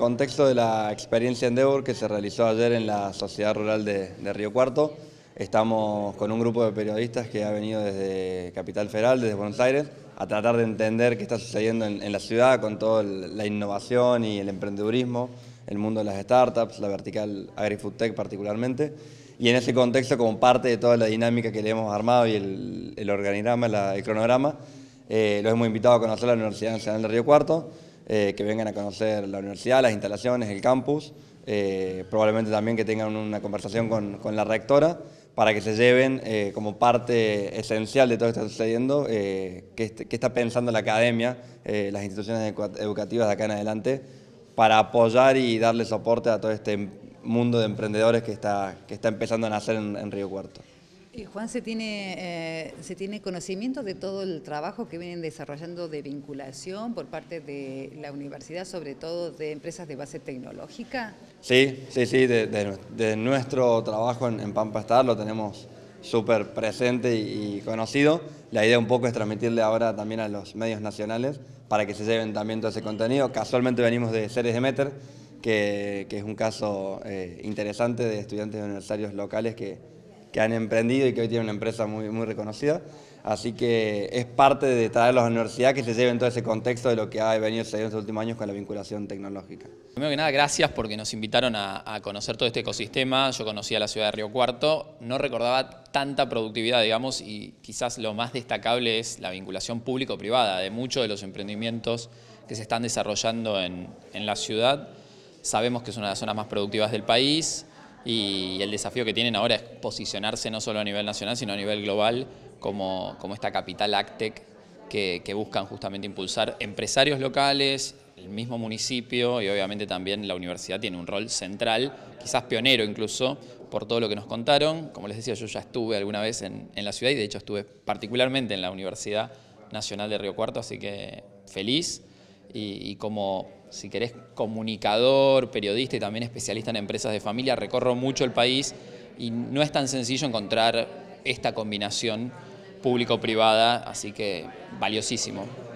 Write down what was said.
contexto de la experiencia Endeavor que se realizó ayer en la Sociedad Rural de, Río Cuarto. Estamos con un grupo de periodistas que ha venido desde Capital Federal, desde Buenos Aires, a tratar de entender qué está sucediendo en, la ciudad con toda la innovación y el emprendedurismo, el mundo de las startups, la vertical AgriFoodTech particularmente. Y en ese contexto, como parte de toda la dinámica que le hemos armado y el, organigrama, el cronograma, eh, los hemos invitado a conocer la Universidad Nacional de Río Cuarto. Eh, que vengan a conocer la universidad, las instalaciones, el campus, eh, probablemente también que tengan una conversación con, la rectora para que se lleven eh, como parte esencial de todo lo que está sucediendo, qué, está pensando la academia, las instituciones educativas de acá en adelante, para apoyar y darle soporte a todo este mundo de emprendedores que está, que está empezando a nacer en, en Río Cuarto. Y Juan, ¿se tiene, eh, ¿se tiene conocimiento de todo el trabajo que vienen desarrollando de vinculación por parte de la universidad, sobre todo de empresas de base tecnológica? Sí, sí, sí, de, nuestro trabajo en, Pampa Estar lo tenemos súper presente y, conocido. La idea un poco es transmitirle ahora también a los medios nacionales para que se lleven también todo ese contenido. Casualmente venimos de Seres de Meter, que, es un caso eh, interesante de estudiantes universitarios locales que que han emprendido y que hoy tienen una empresa muy, muy reconocida. Así que es parte de traerlos a la universidad que se lleven todo ese contexto de lo que ha venido sucediendo en estos últimos años con la vinculación tecnológica. Primero que nada, gracias porque nos invitaron a, a conocer todo este ecosistema. Yo conocía la ciudad de Río Cuarto, no recordaba tanta productividad, digamos, y quizás lo más destacable es la vinculación público-privada de muchos de los emprendimientos que se están desarrollando en, en la ciudad. Sabemos que es una de las zonas más productivas del país, y el desafío que tienen ahora es posicionarse no solo a nivel nacional, sino a nivel global como, esta capital ACTEC que, buscan justamente impulsar empresarios locales, el mismo municipio y obviamente también la universidad tiene un rol central, quizás pionero incluso, por todo lo que nos contaron. Como les decía, yo ya estuve alguna vez en, en la ciudad y de hecho estuve particularmente en la Universidad Nacional de Río Cuarto, así que feliz y, como, si querés, comunicador, periodista y también especialista en empresas de familia, recorro mucho el país y no es tan sencillo encontrar esta combinación público-privada, así que valiosísimo.